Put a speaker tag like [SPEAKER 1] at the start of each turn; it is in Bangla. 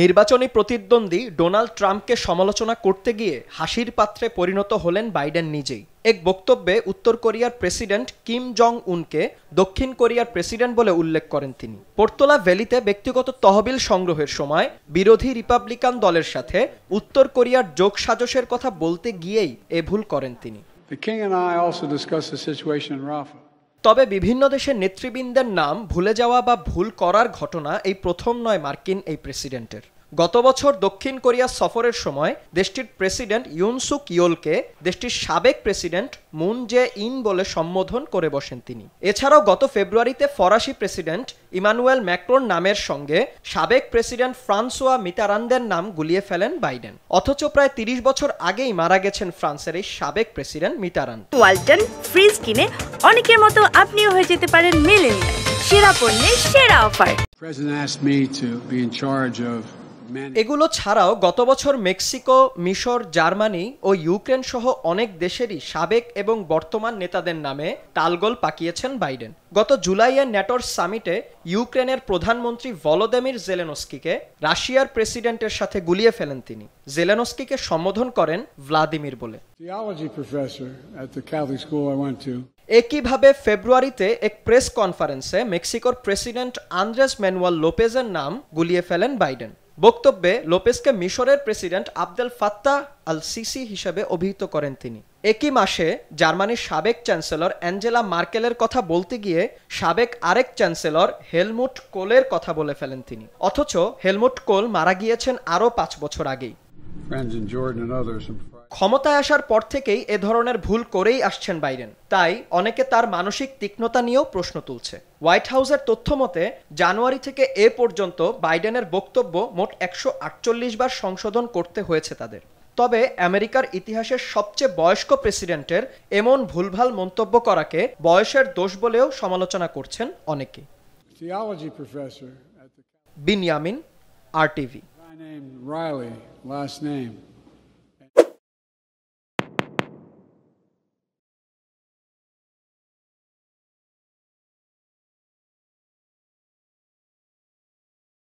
[SPEAKER 1] নির্বাচনী প্রতিদ্বন্দ্বী ডোনাল্ড ট্রাম্পকে সমালোচনা করতে গিয়ে হাসির পাত্রে পরিণত হলেন বাইডেন নিজেই এক বক্তব্যে উত্তর কোরিয়ার প্রেসিডেন্ট কিম জং উনকে দক্ষিণ কোরিয়ার প্রেসিডেন্ট বলে উল্লেখ করেন তিনি পোর্তোলা ভ্যালিতে ব্যক্তিগত তহবিল সংগ্রহের সময় বিরোধী রিপাবলিকান দলের সাথে উত্তর কোরিয়ার যোগ সাজসের কথা বলতে গিয়েই এ ভুল করেন তিনি The king and I also discussed the situation in Rafah. তবে বিভিন্ন দেশের নেতৃবৃন্দের নাম ভুলে যাওয়া বা ভুল করার ঘটনা এই প্রথম নয় মার্কিন এই প্রেসিডেন্টের গত বছর দক্ষিণ কোরিয়া সফরের সময় দেশটির প্রেসিডেন্ট ইউনসুক ইয়োলকে দেশটির সাবেক প্রেসিডেন্ট মুন জে ইন বলে সম্বোধন করে বসেন তিনি এছাড়াও গত ফেব্রুয়ারিতে ফরাসি প্রেসিডেন্ট ইমানুয়েল ম্যাক্রোর নামের সঙ্গে সাবেক প্রেসিডেন্ট ফ্রান্সোয়া মিতারান্দের নাম গুলিয়ে ফেলেন বাইডেন অথচ প্রায় তিরিশ বছর আগেই মারা গেছেন ফ্রান্সের এই সাবেক প্রেসিডেন্ট মিতারান ওয়ালটন ফ্রিজ কিনে অনেকের মতো আপনিও হয়ে যেতে পারেন মেলেনিয়া সেরা পণ্যের সেরা offer President asked me to be in charge of এগুলো ছাড়াও গত বছর মেক্সিকো মিশর জার্মানি ও ইউক্রেন সহ অনেক দেশেরই সাবেক এবং বর্তমান নেতাদের নামে তালগোল পাকিয়েছেন বাইডেন গত জুলাইয়ের ন্যাটোর সামিটে ইউক্রেনের প্রধানমন্ত্রী ভলোদেমির জেলেনস্কিকে রাশিয়ার প্রেসিডেন্টের সাথে গুলিয়ে ফেলেন তিনি জেলেনস্কিকে সম্বোধন করেন ভ্লাদিমির বলে একইভাবে ফেব্রুয়ারিতে এক প্রেস কনফারেন্সে মেক্সিকোর প্রেসিডেন্ট আন্দ্রেস ম্যানুয়াল লোপেজের নাম গুলিয়ে ফেলেন বাইডেন বক্তব্যে লোপেসকে মিশরের president Abdel Fattah al Sisi হিসেবে অভিহিত করেন তিনি একই মাসে জার্মানির সাবেক চ্যান্সেলর অ্যাঞ্জেলা মার্কেলের কথা বলতে গিয়ে সাবেক আরেক চ্যান্সেলর হেলমুট কোলের কথা বলে ফেলেন তিনি অথচ হেলমুট কোল মারা গিয়েছেন আরও পাঁচ বছর আগেই ক্ষমতায় আসার পর থেকেই এ ধরনের ভুল করেই আসছেন বাইডেন তাই অনেকে তার মানসিক তীক্ষ্ণতা নিয়েও প্রশ্ন তুলছে হোয়াইট হাউসের তথ্য মতে জানুয়ারি থেকে এ পর্যন্ত বাইডেনের বক্তব্য মোট একশো বার সংশোধন করতে হয়েছে তাদের তবে আমেরিকার ইতিহাসের সবচেয়ে বয়স্ক প্রেসিডেন্টের এমন ভুলভাল মন্তব্য করাকে বয়সের দোষ বলেও সমালোচনা করছেন অনেকে বিনিয়ামিন আরটিভি